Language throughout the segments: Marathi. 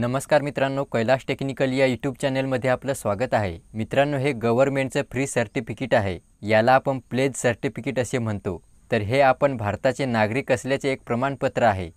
नमस्कार मित्रांनो कैलाश टेक्निकल या यूट्यूब चॅनेलमध्ये आपलं स्वागत आहे मित्रांनो हे गव्हर्नमेंटचं फ्री सर्टिफिकेट आहे याला आपण प्लेज सर्टिफिकेट असे म्हणतो तर हे आपण भारताचे नागरिक असल्याचे एक प्रमाणपत्र आहे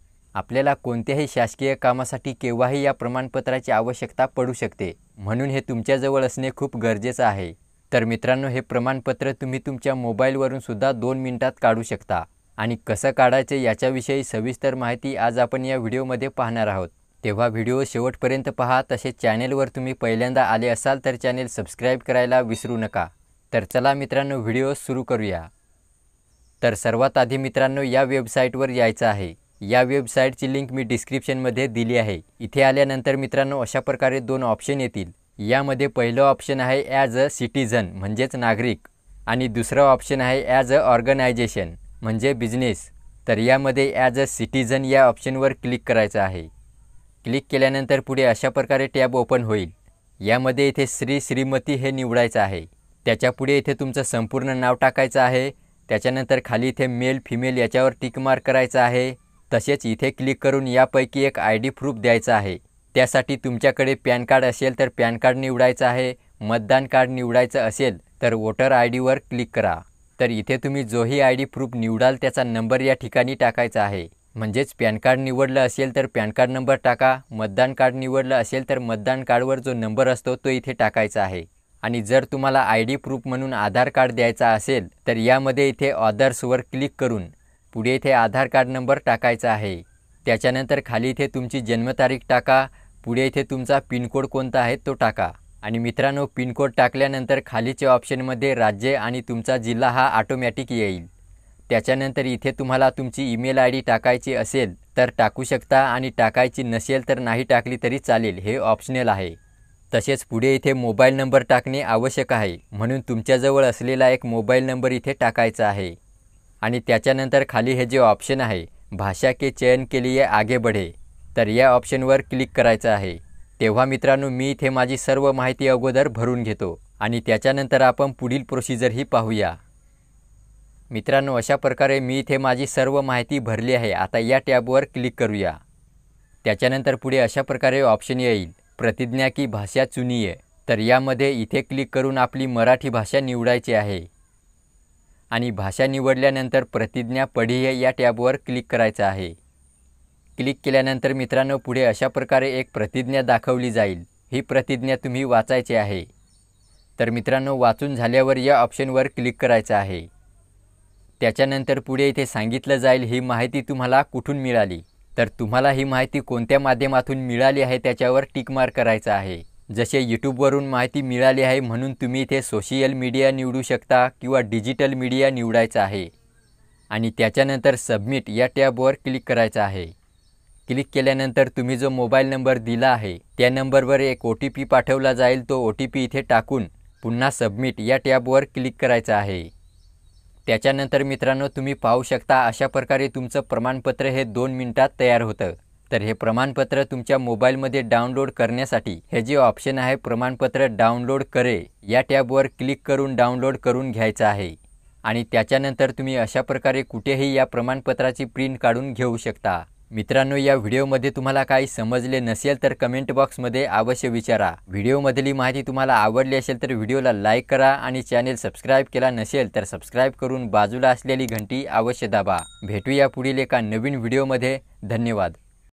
आपल्याला कोणत्याही शासकीय कामासाठी केव्हाही या प्रमाणपत्राची आवश्यकता पडू शकते म्हणून हे तुमच्याजवळ असणे खूप गरजेचं आहे तर मित्रांनो हे प्रमाणपत्र तुम्ही तुमच्या मोबाईलवरून सुद्धा दोन मिनिटात काढू शकता आणि कसं काढायचे याच्याविषयी सविस्तर माहिती आज आपण या व्हिडिओमध्ये पाहणार आहोत तेव्हा व्हिडिओ शेवटपर्यंत पहा तसेच चॅनेलवर तुम्ही पहिल्यांदा आले असाल तर चॅनेल सबस्क्राईब करायला विसरू नका तर चला मित्रांनो व्हिडिओ सुरू करूया तर सर्वात आधी मित्रांनो या वेबसाईटवर यायचं आहे या वेबसाईटची लिंक मी डिस्क्रिप्शनमध्ये दिली आहे इथे आल्यानंतर मित्रांनो अशा प्रकारे दोन ऑप्शन येतील यामध्ये पहिलं ऑप्शन आहे ॲज अ सिटीझन म्हणजेच नागरिक आणि दुसरं ऑप्शन आहे ॲज अ ऑर्गनायझेशन म्हणजे बिझनेस तर यामध्ये ॲज अ सिटीझन या ऑप्शनवर क्लिक करायचं आहे क्लिक केल्यानंतर पुढे अशा प्रकारे टॅब ओपन होईल यामध्ये इथे श्री श्रीमती हे निवडायचं आहे त्याच्यापुढे इथे तुमचं संपूर्ण नाव टाकायचं आहे त्याच्यानंतर खाली इथे मेल फिमेल याच्यावर टिकमार मार्क करायचं आहे तसेच इथे क्लिक करून यापैकी एक आय डी प्रूफ द्यायचा आहे त्यासाठी तुमच्याकडे पॅन कार्ड असेल तर पॅन कार्ड निवडायचं आहे मतदान कार्ड निवडायचं असेल तर वोटर आय डीवर क्लिक करा तर इथे तुम्ही जोही आय डी प्रूफ निवडाल त्याचा नंबर या ठिकाणी टाकायचा आहे म्हणजेच पॅन कार्ड निवडलं असेल तर पॅन कार्ड नंबर टाका मतदान कार्ड निवडलं असेल तर मतदान कार्डवर जो नंबर असतो तो इथे टाकायचा आहे आणि जर तुम्हाला आय डी प्रूफ म्हणून आधार कार्ड द्यायचा असेल तर यामध्ये इथे ऑदर्सवर क्लिक करून पुढे इथे आधार कार्ड नंबर टाकायचा आहे त्याच्यानंतर खाली इथे तुमची जन्मतारीख टाका पुढे इथे तुमचा पिनकोड कोणता आहे तो टाका आणि मित्रांनो पिनकोड टाकल्यानंतर खालीच्या ऑप्शनमध्ये राज्य आणि तुमचा जिल्हा हा ऑटोमॅटिक येईल त्याच्यानंतर इथे तुम्हाला तुमची ईमेल आय डी टाकायची असेल तर टाकू शकता आणि टाकायची नसेल तर नाही टाकली तरी चालेल हे ऑप्शनल आहे तसेच पुढे इथे मोबाईल नंबर टाकणे आवश्यक आहे म्हणून तुमच्याजवळ असलेला एक मोबाईल नंबर इथे टाकायचा आहे आणि त्याच्यानंतर खाली हे जे ऑप्शन आहे भाषा के चयन के लिए आगे बढे तर या ऑप्शनवर क्लिक करायचं आहे तेव्हा मित्रांनो मी इथे माझी सर्व माहिती अगोदर भरून घेतो आणि त्याच्यानंतर आपण पुढील प्रोसिजर ही पाहूया मित्रांनो अशा प्रकारे मी इथे माझी सर्व माहिती भरली आहे आता या टॅबवर क्लिक करूया त्याच्यानंतर पुढे अशा प्रकारे ऑप्शन येईल प्रतिज्ञा की भाषा चुनी आहे तर यामध्ये इथे क्लिक करून आपली मराठी भाषा निवडायची आहे आणि भाषा निवडल्यानंतर प्रतिज्ञा आहे या टॅबवर क्लिक करायचं आहे क्लिक केल्यानंतर मित्रांनो पुढे अशा प्रकारे एक प्रतिज्ञा दाखवली जाईल ही प्रतिज्ञा तुम्ही वाचायची आहे तर मित्रांनो वाचून झाल्यावर या ऑप्शनवर क्लिक करायचं आहे त्याच्यानंतर पुढे इथे सांगितलं जाईल ही माहिती तुम्हाला कुठून मिळाली तर तुम्हाला ही माहिती कोणत्या माध्यमातून मिळाली आहे त्याच्यावर टिकमार करायचा आहे जसे यूट्यूबवरून माहिती मिळाली आहे म्हणून तुम्ही इथे सोशियल मीडिया निवडू शकता किंवा डिजिटल मीडिया निवडायचा आहे आणि त्याच्यानंतर सबमिट या टॅबवर क्लिक करायचं आहे क्लिक केल्यानंतर तुम्ही जो मोबाईल नंबर दिला आहे त्या नंबरवर एक ओ टी पी पाठवला जाईल तो ओ टी पी इथे टाकून पुन्हा सबमिट या टॅबवर क्लिक करायचा आहे त्याच्यानंतर मित्रांनो तुम्ही पाहू शकता अशा प्रकारे तुमचं प्रमाणपत्र हे दोन मिनिटात तयार होतं तर हे प्रमाणपत्र तुमच्या मोबाईलमध्ये डाउनलोड करण्यासाठी हे जे ऑप्शन आहे प्रमाणपत्र डाउनलोड करे या टॅबवर क्लिक करून डाउनलोड करून घ्यायचं आहे आणि त्याच्यानंतर तुम्ही अशा प्रकारे कुठेही या प्रमाणपत्राची प्रिंट काढून घेऊ शकता मित्रांनो या व्हिडिओमध्ये तुम्हाला काही समजले नसेल तर कमेंट बॉक्समध्ये अवश्य विचारा व्हिडिओमधली माहिती तुम्हाला आवडली असेल तर व्हिडिओला लाईक करा आणि चॅनेल सबस्क्राईब केला नसेल तर सबस्क्राईब करून बाजूला असलेली घंटी अवश्य दाबा भेटूया पुढील एका नवीन व्हिडिओमध्ये धन्यवाद